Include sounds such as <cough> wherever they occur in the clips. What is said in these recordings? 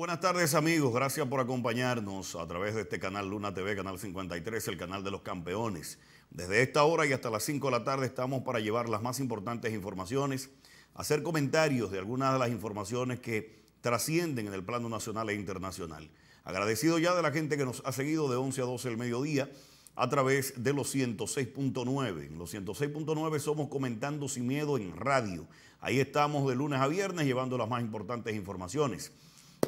buenas tardes amigos, gracias por acompañarnos a través de este canal Luna TV, canal 53, el canal de los campeones. Desde esta hora y hasta las 5 de la tarde estamos para llevar las más importantes informaciones, hacer comentarios de algunas de las informaciones que trascienden en el plano nacional e internacional. Agradecido ya de la gente que nos ha seguido de 11 a 12 el mediodía a través de los 106.9. En los 106.9 somos comentando sin miedo en radio. Ahí estamos de lunes a viernes llevando las más importantes informaciones.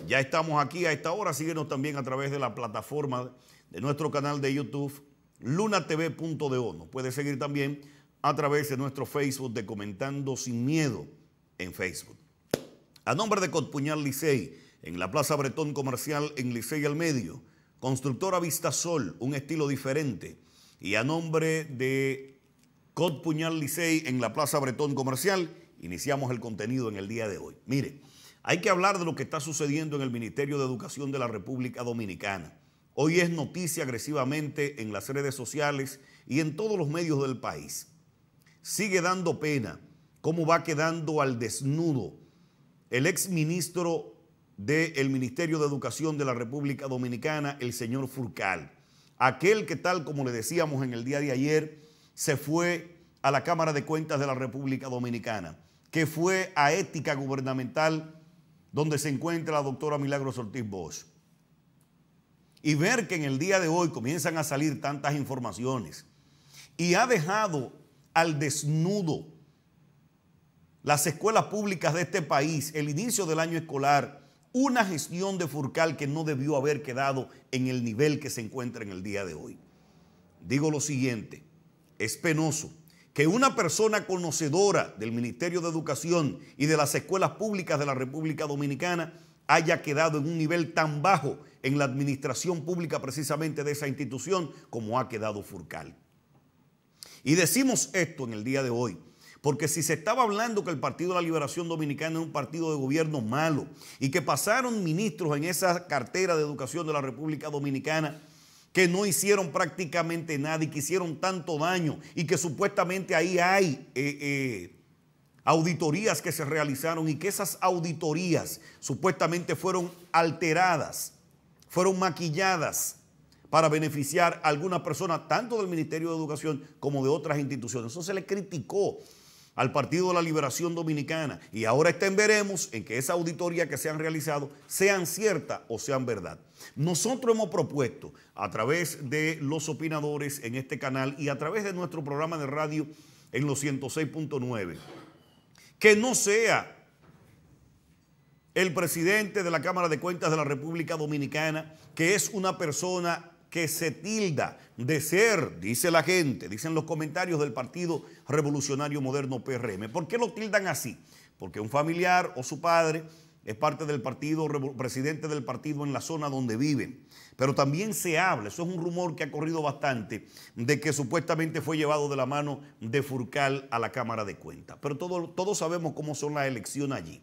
Ya estamos aquí a esta hora. Síguenos también a través de la plataforma de nuestro canal de YouTube, lunatv.do. Nos puedes seguir también a través de nuestro Facebook de Comentando Sin Miedo en Facebook. A nombre de Cotpuñal Licey, en la Plaza Bretón Comercial en Licey al Medio, Constructora Vista Sol, un estilo diferente. Y a nombre de Cotpuñal Licey en la Plaza Bretón Comercial, iniciamos el contenido en el día de hoy. Mire. Hay que hablar de lo que está sucediendo en el Ministerio de Educación de la República Dominicana. Hoy es noticia agresivamente en las redes sociales y en todos los medios del país. Sigue dando pena cómo va quedando al desnudo el ex ministro del Ministerio de Educación de la República Dominicana, el señor Furcal. Aquel que tal como le decíamos en el día de ayer, se fue a la Cámara de Cuentas de la República Dominicana, que fue a ética gubernamental donde se encuentra la doctora Milagros Ortiz Bosch. Y ver que en el día de hoy comienzan a salir tantas informaciones. Y ha dejado al desnudo las escuelas públicas de este país, el inicio del año escolar, una gestión de Furcal que no debió haber quedado en el nivel que se encuentra en el día de hoy. Digo lo siguiente, es penoso que una persona conocedora del Ministerio de Educación y de las escuelas públicas de la República Dominicana haya quedado en un nivel tan bajo en la administración pública precisamente de esa institución como ha quedado Furcal. Y decimos esto en el día de hoy, porque si se estaba hablando que el Partido de la Liberación Dominicana es un partido de gobierno malo y que pasaron ministros en esa cartera de educación de la República Dominicana, que no hicieron prácticamente nada y que hicieron tanto daño y que supuestamente ahí hay eh, eh, auditorías que se realizaron y que esas auditorías supuestamente fueron alteradas, fueron maquilladas para beneficiar a alguna persona tanto del Ministerio de Educación como de otras instituciones. Eso se le criticó al Partido de la Liberación Dominicana y ahora estén veremos en que esa auditoría que se han realizado sean cierta o sean verdad. Nosotros hemos propuesto a través de los opinadores en este canal y a través de nuestro programa de radio en los 106.9 que no sea el presidente de la Cámara de Cuentas de la República Dominicana, que es una persona que se tilda de ser, dice la gente, dicen los comentarios del Partido Revolucionario Moderno PRM. ¿Por qué lo tildan así? Porque un familiar o su padre es parte del partido, presidente del partido en la zona donde viven. Pero también se habla, eso es un rumor que ha corrido bastante, de que supuestamente fue llevado de la mano de Furcal a la Cámara de Cuentas. Pero todos sabemos cómo son las elecciones allí.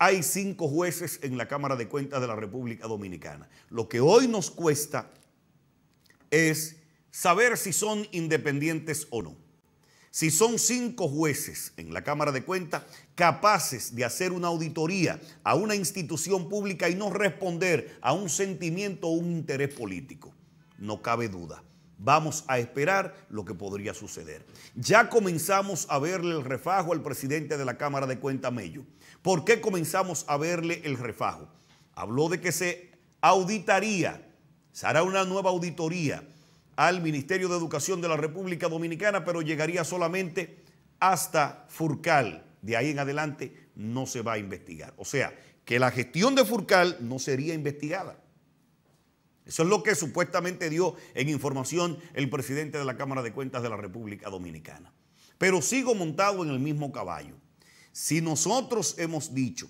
Hay cinco jueces en la Cámara de Cuentas de la República Dominicana. Lo que hoy nos cuesta es saber si son independientes o no. Si son cinco jueces en la Cámara de Cuentas capaces de hacer una auditoría a una institución pública y no responder a un sentimiento o un interés político, no cabe duda. Vamos a esperar lo que podría suceder. Ya comenzamos a verle el refajo al presidente de la Cámara de Cuentas, Mello. ¿Por qué comenzamos a verle el refajo? Habló de que se auditaría se hará una nueva auditoría al Ministerio de Educación de la República Dominicana, pero llegaría solamente hasta Furcal. De ahí en adelante no se va a investigar. O sea, que la gestión de Furcal no sería investigada. Eso es lo que supuestamente dio en información el presidente de la Cámara de Cuentas de la República Dominicana. Pero sigo montado en el mismo caballo. Si nosotros hemos dicho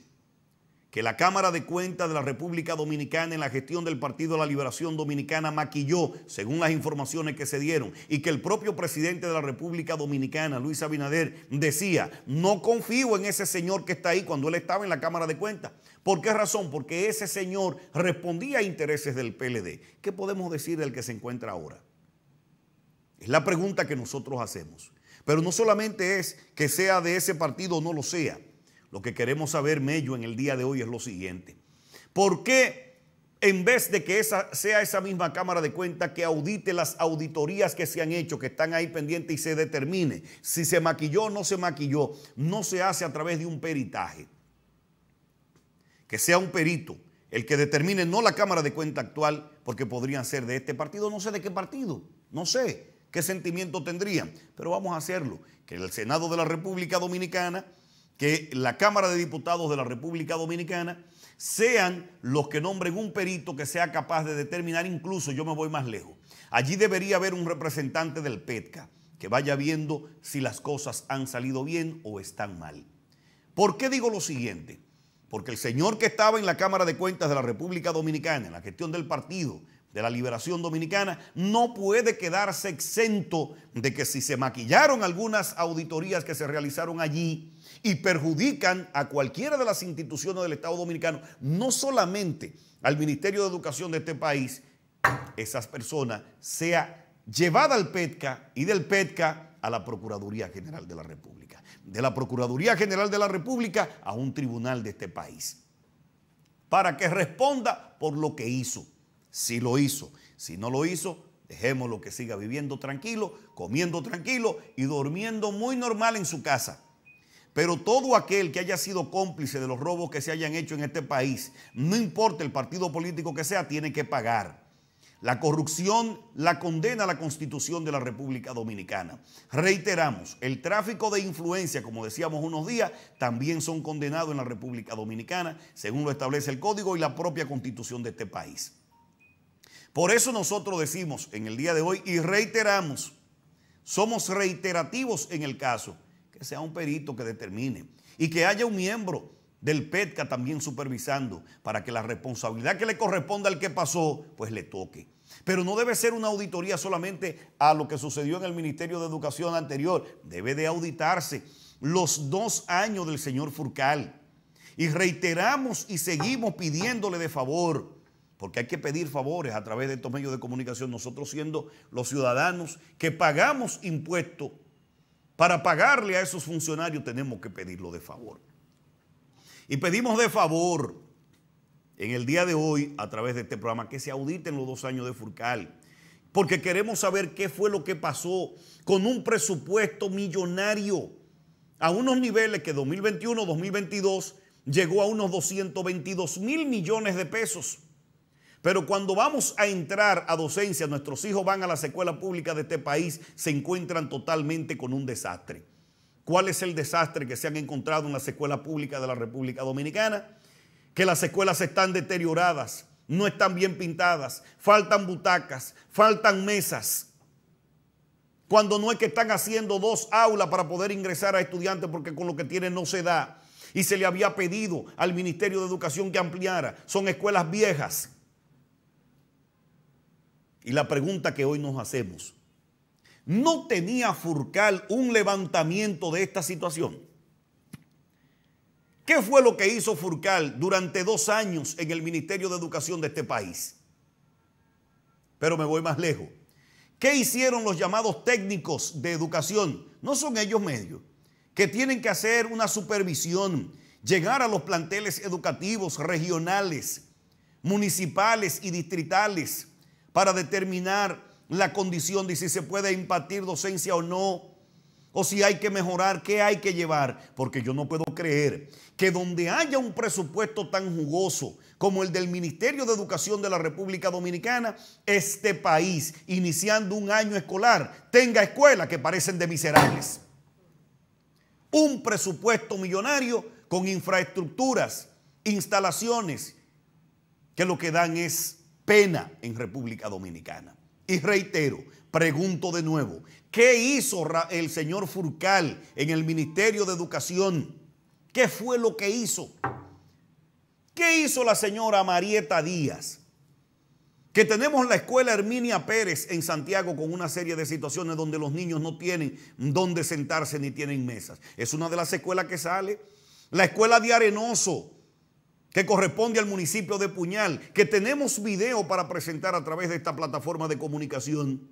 que la Cámara de Cuentas de la República Dominicana en la gestión del Partido de la Liberación Dominicana maquilló, según las informaciones que se dieron, y que el propio presidente de la República Dominicana, Luis Abinader, decía, no confío en ese señor que está ahí cuando él estaba en la Cámara de Cuentas. ¿Por qué razón? Porque ese señor respondía a intereses del PLD. ¿Qué podemos decir del que se encuentra ahora? Es la pregunta que nosotros hacemos. Pero no solamente es que sea de ese partido o no lo sea. Lo que queremos saber, Mello, en el día de hoy es lo siguiente. ¿Por qué en vez de que esa sea esa misma Cámara de Cuentas que audite las auditorías que se han hecho, que están ahí pendientes y se determine si se maquilló o no se maquilló, no se hace a través de un peritaje. Que sea un perito el que determine, no la Cámara de Cuentas actual, porque podrían ser de este partido, no sé de qué partido, no sé qué sentimiento tendrían, pero vamos a hacerlo. Que el Senado de la República Dominicana que la Cámara de Diputados de la República Dominicana sean los que nombren un perito que sea capaz de determinar, incluso yo me voy más lejos, allí debería haber un representante del PETCA que vaya viendo si las cosas han salido bien o están mal. ¿Por qué digo lo siguiente? Porque el señor que estaba en la Cámara de Cuentas de la República Dominicana, en la gestión del partido, de la liberación dominicana, no puede quedarse exento de que si se maquillaron algunas auditorías que se realizaron allí y perjudican a cualquiera de las instituciones del Estado dominicano, no solamente al Ministerio de Educación de este país, esas personas sea llevada al PETCA y del PETCA a la Procuraduría General de la República, de la Procuraduría General de la República a un tribunal de este país, para que responda por lo que hizo si lo hizo, si no lo hizo, dejémoslo que siga viviendo tranquilo, comiendo tranquilo y durmiendo muy normal en su casa. Pero todo aquel que haya sido cómplice de los robos que se hayan hecho en este país, no importa el partido político que sea, tiene que pagar. La corrupción la condena la Constitución de la República Dominicana. Reiteramos, el tráfico de influencia, como decíamos unos días, también son condenados en la República Dominicana, según lo establece el Código y la propia Constitución de este país. Por eso nosotros decimos en el día de hoy y reiteramos, somos reiterativos en el caso, que sea un perito que determine y que haya un miembro del PETCA también supervisando para que la responsabilidad que le corresponda al que pasó, pues le toque. Pero no debe ser una auditoría solamente a lo que sucedió en el Ministerio de Educación anterior, debe de auditarse los dos años del señor Furcal. Y reiteramos y seguimos pidiéndole de favor porque hay que pedir favores a través de estos medios de comunicación, nosotros siendo los ciudadanos que pagamos impuestos, para pagarle a esos funcionarios tenemos que pedirlo de favor. Y pedimos de favor en el día de hoy, a través de este programa, que se auditen los dos años de Furcal, porque queremos saber qué fue lo que pasó con un presupuesto millonario a unos niveles que 2021-2022 llegó a unos 222 mil millones de pesos. Pero cuando vamos a entrar a docencia, nuestros hijos van a las escuelas públicas de este país, se encuentran totalmente con un desastre. ¿Cuál es el desastre que se han encontrado en las escuelas públicas de la República Dominicana? Que las escuelas están deterioradas, no están bien pintadas, faltan butacas, faltan mesas. Cuando no es que están haciendo dos aulas para poder ingresar a estudiantes porque con lo que tienen no se da. Y se le había pedido al Ministerio de Educación que ampliara. Son escuelas viejas y la pregunta que hoy nos hacemos, ¿no tenía Furcal un levantamiento de esta situación? ¿Qué fue lo que hizo Furcal durante dos años en el Ministerio de Educación de este país? Pero me voy más lejos. ¿Qué hicieron los llamados técnicos de educación? No son ellos medios, que tienen que hacer una supervisión, llegar a los planteles educativos regionales, municipales y distritales, para determinar la condición de si se puede impartir docencia o no, o si hay que mejorar, qué hay que llevar, porque yo no puedo creer que donde haya un presupuesto tan jugoso como el del Ministerio de Educación de la República Dominicana, este país, iniciando un año escolar, tenga escuelas que parecen de miserables. Un presupuesto millonario con infraestructuras, instalaciones, que lo que dan es pena en República Dominicana. Y reitero, pregunto de nuevo, ¿qué hizo el señor Furcal en el Ministerio de Educación? ¿Qué fue lo que hizo? ¿Qué hizo la señora Marieta Díaz? Que tenemos la escuela Herminia Pérez en Santiago con una serie de situaciones donde los niños no tienen dónde sentarse ni tienen mesas. Es una de las escuelas que sale. La escuela de Arenoso, que corresponde al municipio de Puñal, que tenemos video para presentar a través de esta plataforma de comunicación,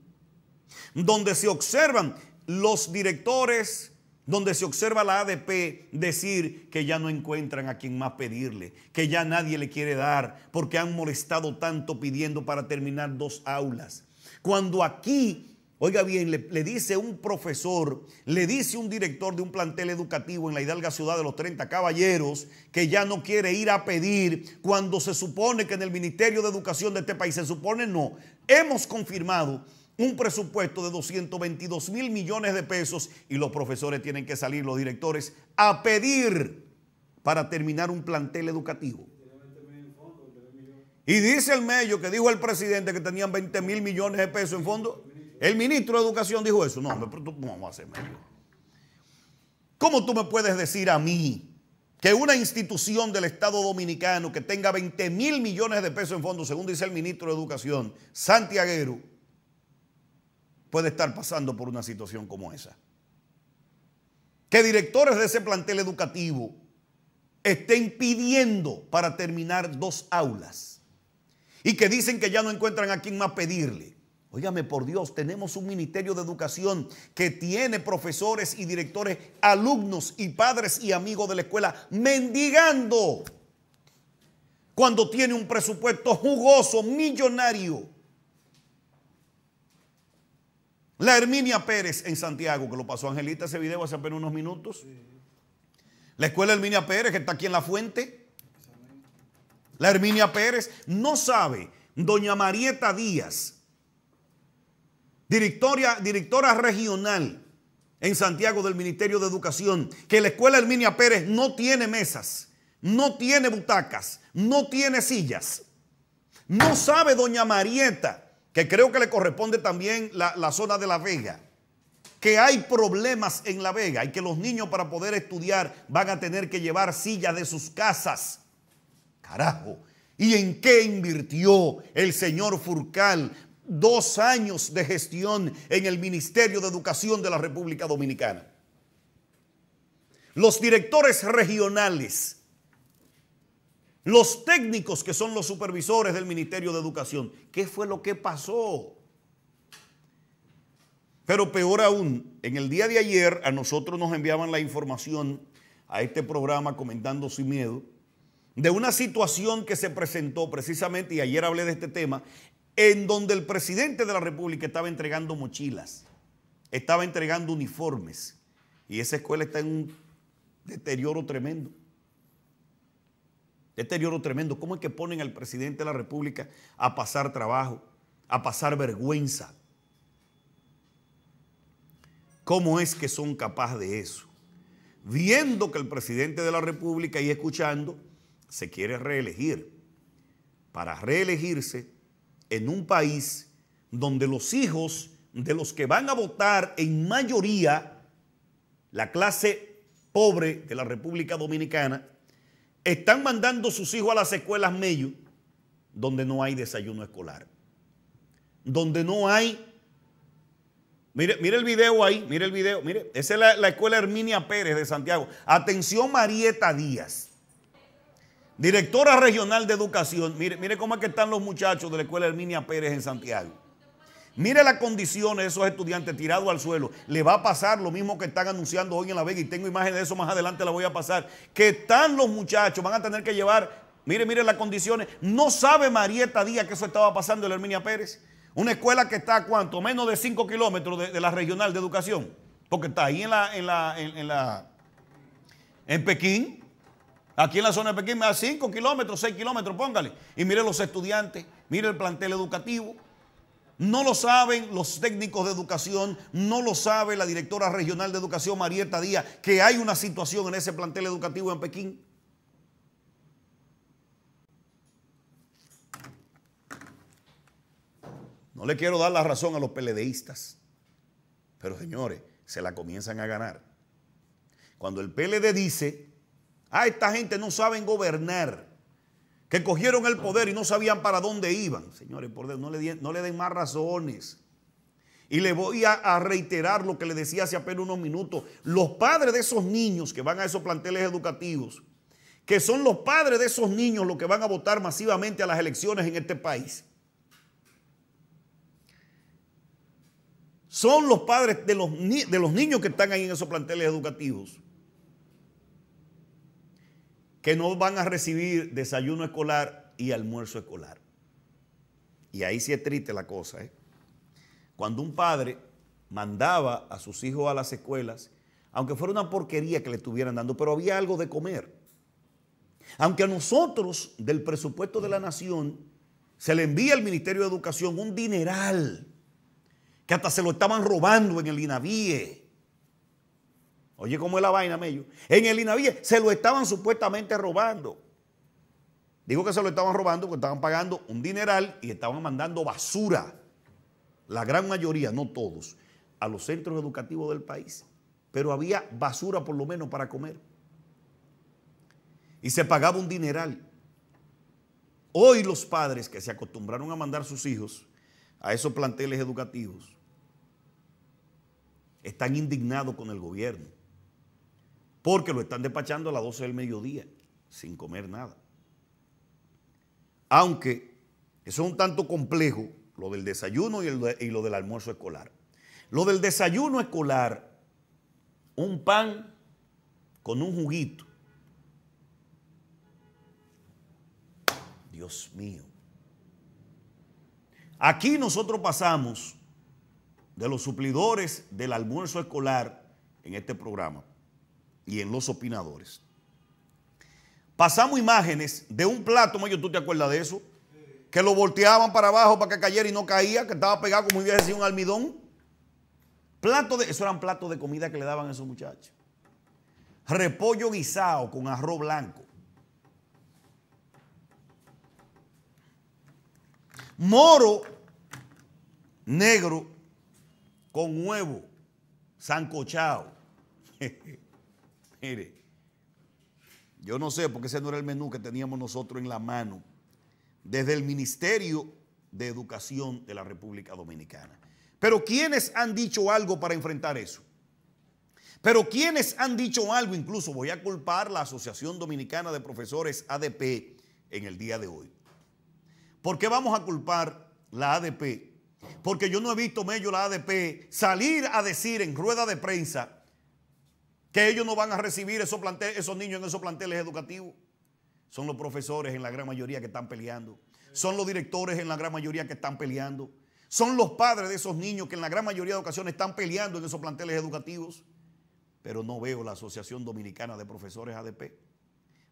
donde se observan los directores, donde se observa la ADP decir que ya no encuentran a quien más pedirle, que ya nadie le quiere dar, porque han molestado tanto pidiendo para terminar dos aulas. Cuando aquí Oiga bien, le, dice un profesor, le dice un director de un plantel educativo en la Hidalga Ciudad de los 30 Caballeros que ya no quiere ir a pedir cuando se supone que en el Ministerio de Educación de este país, se supone no, hemos confirmado un presupuesto de 222 mil millones de pesos y los profesores tienen que salir, los directores, a pedir para terminar un plantel educativo. Y dice el medio que dijo el presidente que tenían 20 mil millones de pesos en fondo. El ministro de Educación dijo eso. No, pero tú cómo vas a hacer ¿Cómo tú me puedes decir a mí que una institución del Estado Dominicano que tenga 20 mil millones de pesos en fondos, según dice el ministro de Educación, Santiaguero, puede estar pasando por una situación como esa? Que directores de ese plantel educativo estén pidiendo para terminar dos aulas y que dicen que ya no encuentran a quién más pedirle Óigame, por Dios, tenemos un ministerio de educación que tiene profesores y directores, alumnos y padres y amigos de la escuela mendigando cuando tiene un presupuesto jugoso, millonario. La Herminia Pérez en Santiago, que lo pasó Angelita ese video hace apenas unos minutos. La escuela Herminia Pérez, que está aquí en la fuente. La Herminia Pérez no sabe, doña Marieta Díaz, directora, regional en Santiago del Ministerio de Educación, que la escuela Herminia Pérez no tiene mesas, no tiene butacas, no tiene sillas. No sabe doña Marieta, que creo que le corresponde también la, la zona de La Vega, que hay problemas en La Vega y que los niños para poder estudiar van a tener que llevar sillas de sus casas. Carajo. ¿Y en qué invirtió el señor Furcal dos años de gestión en el Ministerio de Educación de la República Dominicana. Los directores regionales, los técnicos que son los supervisores del Ministerio de Educación, ¿qué fue lo que pasó? Pero peor aún, en el día de ayer a nosotros nos enviaban la información a este programa comentando sin miedo de una situación que se presentó precisamente, y ayer hablé de este tema, en donde el presidente de la República estaba entregando mochilas, estaba entregando uniformes, y esa escuela está en un deterioro tremendo. Deterioro tremendo. ¿Cómo es que ponen al presidente de la República a pasar trabajo, a pasar vergüenza? ¿Cómo es que son capaces de eso? Viendo que el presidente de la República y escuchando se quiere reelegir. Para reelegirse en un país donde los hijos de los que van a votar en mayoría, la clase pobre de la República Dominicana, están mandando sus hijos a las escuelas medio, donde no hay desayuno escolar, donde no hay... Mire, el video ahí, mire el video, mire, esa es la, la escuela Herminia Pérez de Santiago. Atención Marieta Díaz Directora Regional de Educación, mire, mire cómo es que están los muchachos de la Escuela Herminia Pérez en Santiago. Mire las condiciones de esos estudiantes tirados al suelo. Le va a pasar lo mismo que están anunciando hoy en La Vega y tengo imágenes de eso más adelante, la voy a pasar. Que están los muchachos, van a tener que llevar, mire, mire las condiciones. No sabe Marieta Díaz que eso estaba pasando en la Herminia Pérez. Una escuela que está a cuánto, menos de 5 kilómetros de, la regional de educación. Porque está ahí en la, en la, en la, en Pekín. Aquí en la zona de Pekín me da 5 kilómetros, 6 kilómetros, póngale. Y mire los estudiantes, mire el plantel educativo. No lo saben los técnicos de educación, no lo sabe la directora regional de educación, Marieta Díaz, que hay una situación en ese plantel educativo en Pekín. No le quiero dar la razón a los peledeístas, pero señores, se la comienzan a ganar. Cuando el PLD dice Ah, esta gente no saben gobernar. Que cogieron el poder y no sabían para dónde iban. Señores, por Dios, no le, den, más razones. Y le voy a, reiterar lo que le decía hace apenas unos minutos. Los padres de esos niños que van a esos planteles educativos, que son los padres de esos niños los que van a votar masivamente a las elecciones en este país. Son los padres de los, de los niños que están ahí en esos planteles educativos que no van a recibir desayuno escolar y almuerzo escolar. Y ahí sí es triste la cosa. ¿eh? Cuando un padre mandaba a sus hijos a las escuelas, aunque fuera una porquería que le estuvieran dando, pero había algo de comer. Aunque a nosotros del presupuesto de la nación se le envía al Ministerio de Educación un dineral que hasta se lo estaban robando en el INAVIE Oye, ¿cómo es la vaina, Mello? En el INAVIE se lo estaban supuestamente robando. Digo que se lo estaban robando porque estaban pagando un dineral y estaban mandando basura, la gran mayoría, no todos, a los centros educativos del país. Pero había basura por lo menos para comer. Y se pagaba un dineral. Hoy los padres que se acostumbraron a mandar sus hijos a esos planteles educativos están indignados con el gobierno porque lo están despachando a las 12 del mediodía, sin comer nada. Aunque eso es un tanto complejo, lo del desayuno y, lo del almuerzo escolar. Lo del desayuno escolar, un pan con un juguito. Dios mío. Aquí nosotros pasamos de los suplidores del almuerzo escolar en este programa y en los opinadores. Pasamos imágenes de un plato, Mayo, ¿tú te acuerdas de eso? Que lo volteaban para abajo para que cayera y no caía, que estaba pegado como hubiese sido un almidón. Plato de, eso eran platos de comida que le daban a esos muchachos. Repollo guisado con arroz blanco. Moro negro con huevo, sancochado. <laughs> yo no sé, porque ese no era el menú que teníamos nosotros en la mano, desde el Ministerio de Educación de la República Dominicana. Pero ¿quiénes han dicho algo para enfrentar eso? Pero ¿quiénes han dicho algo? Incluso voy a culpar la Asociación Dominicana de Profesores ADP en el día de hoy. ¿Por qué vamos a culpar la ADP? Porque yo no he visto medio la ADP salir a decir en rueda de prensa que ellos no van a recibir esos, esos niños en esos planteles educativos. Son los profesores en la gran mayoría que están peleando. Son los directores en la gran mayoría que están peleando. Son los padres de esos niños que en la gran mayoría de ocasiones están peleando en esos planteles educativos. Pero no veo la Asociación Dominicana de Profesores ADP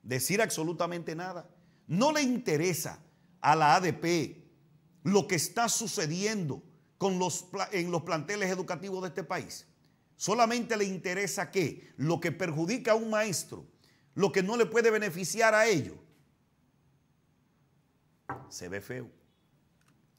decir absolutamente nada. No le interesa a la ADP lo que está sucediendo en los planteles educativos de este país. Solamente le interesa qué? Lo que perjudica a un maestro, lo que no le puede beneficiar a ellos. Se ve feo.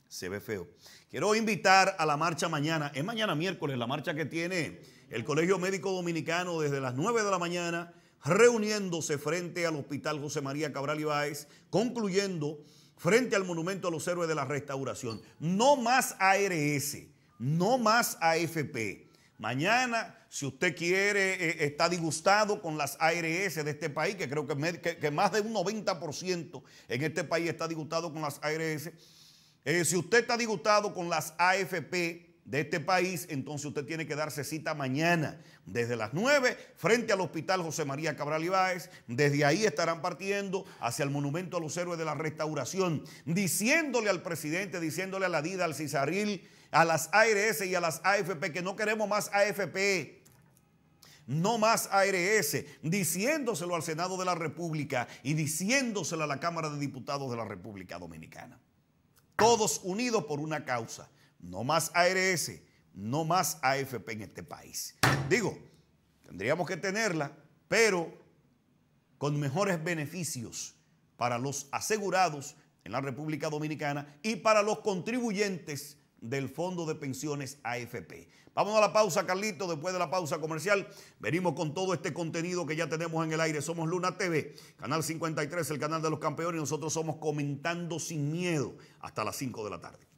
Se ve feo. Quiero invitar a la marcha mañana. Es mañana miércoles la marcha que tiene el Colegio Médico Dominicano desde las 9 de la mañana, reuniéndose frente al Hospital José María Cabral Ibáez, concluyendo frente al Monumento a los Héroes de la Restauración. No más ARS, no más AFP. Mañana, si usted quiere, eh, está disgustado con las ARS de este país, que creo que, más de un 90% en este país está disgustado con las ARS. Eh, si usted está disgustado con las AFP de este país, entonces usted tiene que darse cita mañana, desde las 9, frente al Hospital José María Cabral Ibáez. Desde ahí estarán partiendo hacia el Monumento a los Héroes de la Restauración, diciéndole al presidente, diciéndole a la DIDA, al Cizarril a las ARS y a las AFP, que no queremos más AFP, no más ARS, diciéndoselo al Senado de la República y diciéndoselo a la Cámara de Diputados de la República Dominicana. Todos unidos por una causa, no más ARS, no más AFP en este país. Digo, tendríamos que tenerla, pero con mejores beneficios para los asegurados en la República Dominicana y para los contribuyentes del Fondo de Pensiones AFP. Vamos a la pausa, Carlito. Después de la pausa comercial, venimos con todo este contenido que ya tenemos en el aire. Somos Luna TV, Canal 53, el canal de los campeones. Y Nosotros somos Comentando Sin Miedo hasta las 5 de la tarde.